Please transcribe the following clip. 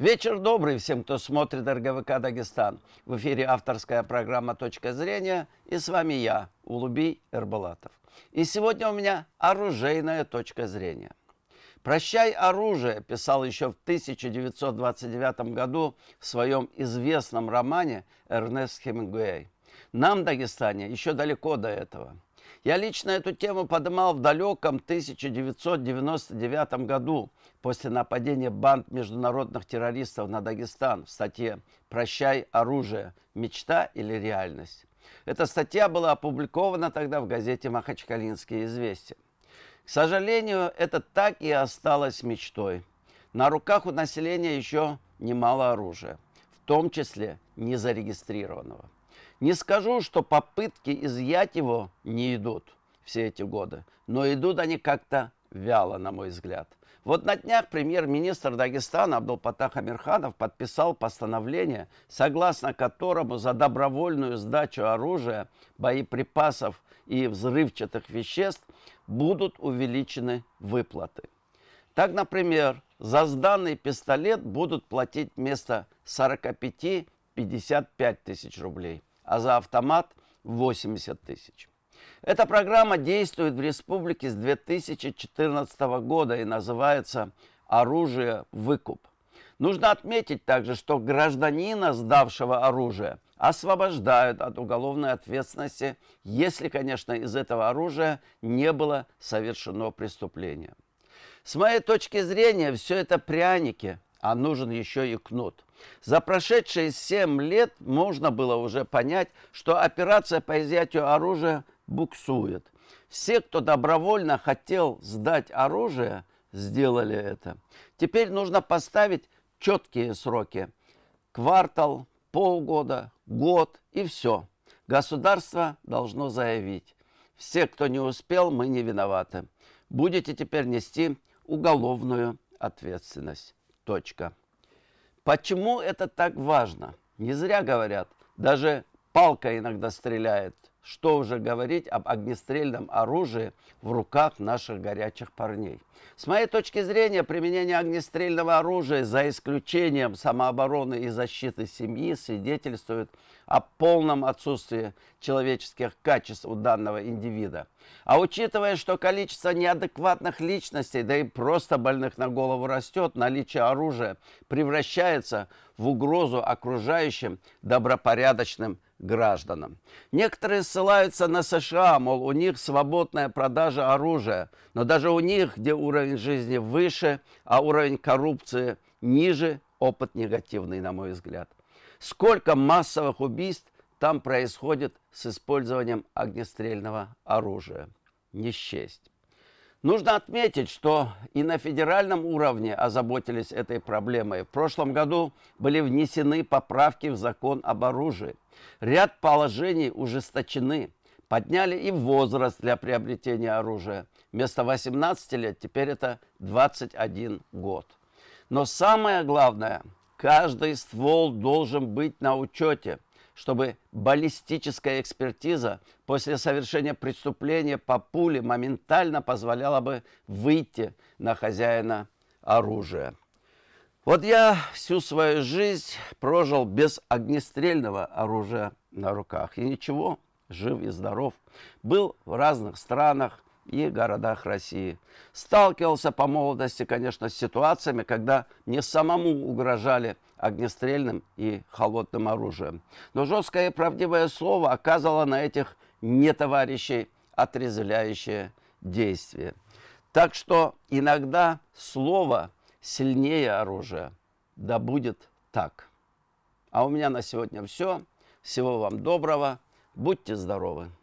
Вечер добрый всем, кто смотрит РГВК «Дагестан». В эфире авторская программа «Точка зрения» и с вами я, Улубий Эрбалатов. И сегодня у меня оружейная точка зрения. «Прощай оружие» писал еще в 1929 году в своем известном романе Эрнест Хемингуэй. Нам, Дагестане, еще далеко до этого – я лично эту тему поднимал в далеком 1999 году после нападения банд международных террористов на Дагестан в статье «Прощай оружие. Мечта или реальность?». Эта статья была опубликована тогда в газете «Махачкалинские известия». К сожалению, это так и осталось мечтой. На руках у населения еще немало оружия, в том числе незарегистрированного. Не скажу, что попытки изъять его не идут все эти годы, но идут они как-то вяло, на мой взгляд. Вот на днях премьер-министр Дагестана Абдулпатах Амирханов подписал постановление, согласно которому за добровольную сдачу оружия, боеприпасов и взрывчатых веществ будут увеличены выплаты. Так, например, за сданный пистолет будут платить вместо 45 55 тысяч рублей – а за автомат 80 тысяч. Эта программа действует в республике с 2014 года и называется «Оружие выкуп». Нужно отметить также, что гражданина, сдавшего оружие, освобождают от уголовной ответственности, если, конечно, из этого оружия не было совершено преступления. С моей точки зрения, все это пряники – а нужен еще и кнут. За прошедшие 7 лет можно было уже понять, что операция по изъятию оружия буксует. Все, кто добровольно хотел сдать оружие, сделали это. Теперь нужно поставить четкие сроки. Квартал, полгода, год и все. Государство должно заявить. Все, кто не успел, мы не виноваты. Будете теперь нести уголовную ответственность. Точка. Почему это так важно? Не зря говорят, даже палка иногда стреляет – что уже говорить об огнестрельном оружии в руках наших горячих парней. С моей точки зрения, применение огнестрельного оружия за исключением самообороны и защиты семьи свидетельствует о полном отсутствии человеческих качеств у данного индивида. А учитывая, что количество неадекватных личностей, да и просто больных на голову растет, наличие оружия превращается в угрозу окружающим добропорядочным гражданам. Некоторые ссылаются на США, мол, у них свободная продажа оружия. Но даже у них, где уровень жизни выше, а уровень коррупции ниже, опыт негативный, на мой взгляд. Сколько массовых убийств там происходит с использованием огнестрельного оружия? Не счесть. Нужно отметить, что и на федеральном уровне озаботились этой проблемой. В прошлом году были внесены поправки в закон об оружии. Ряд положений ужесточены. Подняли и возраст для приобретения оружия. Вместо 18 лет теперь это 21 год. Но самое главное, каждый ствол должен быть на учете – чтобы баллистическая экспертиза после совершения преступления по пуле моментально позволяла бы выйти на хозяина оружия. Вот я всю свою жизнь прожил без огнестрельного оружия на руках. И ничего, жив и здоров. Был в разных странах, и городах России. Сталкивался по молодости, конечно, с ситуациями, когда не самому угрожали огнестрельным и холодным оружием. Но жесткое и правдивое слово оказывало на этих не товарищей отрезвляющее действие. Так что иногда слово сильнее оружия. Да будет так. А у меня на сегодня все. Всего вам доброго. Будьте здоровы.